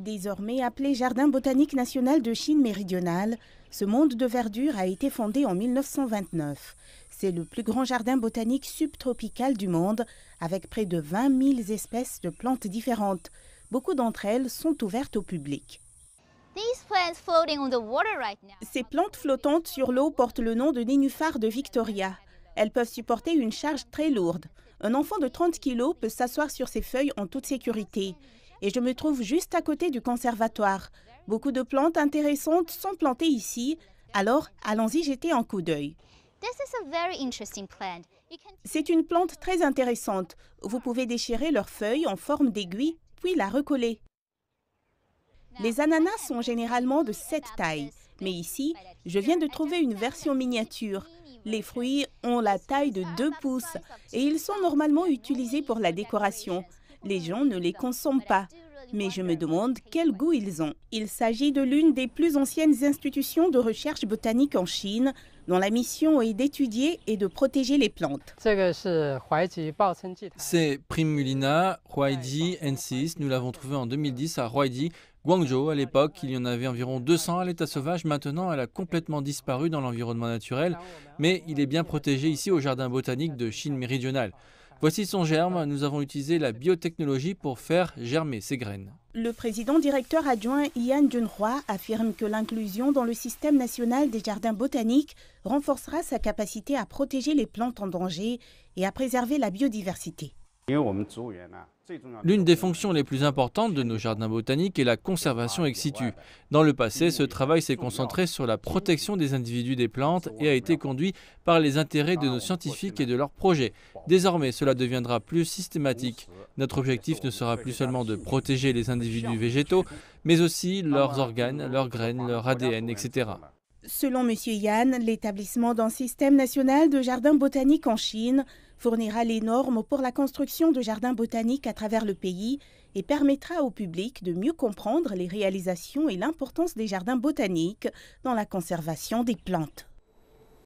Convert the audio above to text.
Désormais appelé Jardin botanique national de Chine méridionale, ce monde de verdure a été fondé en 1929. C'est le plus grand jardin botanique subtropical du monde, avec près de 20 000 espèces de plantes différentes. Beaucoup d'entre elles sont ouvertes au public. Ces plantes flottantes sur l'eau portent le nom de nénuphar de Victoria. Elles peuvent supporter une charge très lourde. Un enfant de 30 kg peut s'asseoir sur ses feuilles en toute sécurité et je me trouve juste à côté du conservatoire. Beaucoup de plantes intéressantes sont plantées ici, alors allons-y jeter un coup d'œil. C'est une plante très intéressante. Vous pouvez déchirer leurs feuilles en forme d'aiguille, puis la recoller. Les ananas sont généralement de cette taille, mais ici, je viens de trouver une version miniature. Les fruits ont la taille de 2 pouces et ils sont normalement utilisés pour la décoration. Les gens ne les consomment pas. Mais je me demande quel goût ils ont. Il s'agit de l'une des plus anciennes institutions de recherche botanique en Chine, dont la mission est d'étudier et de protéger les plantes. C'est Primulina N6, Nous l'avons trouvé en 2010 à Huaiji, Guangzhou. À l'époque, il y en avait environ 200 à l'état sauvage. Maintenant, elle a complètement disparu dans l'environnement naturel, mais il est bien protégé ici au jardin botanique de Chine méridionale. Voici son germe. Nous avons utilisé la biotechnologie pour faire germer ces graines. Le président directeur adjoint Ian Dunroy affirme que l'inclusion dans le système national des jardins botaniques renforcera sa capacité à protéger les plantes en danger et à préserver la biodiversité. L'une des fonctions les plus importantes de nos jardins botaniques est la conservation ex situ. Dans le passé, ce travail s'est concentré sur la protection des individus des plantes et a été conduit par les intérêts de nos scientifiques et de leurs projets. Désormais, cela deviendra plus systématique. Notre objectif ne sera plus seulement de protéger les individus végétaux, mais aussi leurs organes, leurs graines, leur ADN, etc. Selon M. Yann, l'établissement d'un système national de jardins botaniques en Chine fournira les normes pour la construction de jardins botaniques à travers le pays et permettra au public de mieux comprendre les réalisations et l'importance des jardins botaniques dans la conservation des plantes.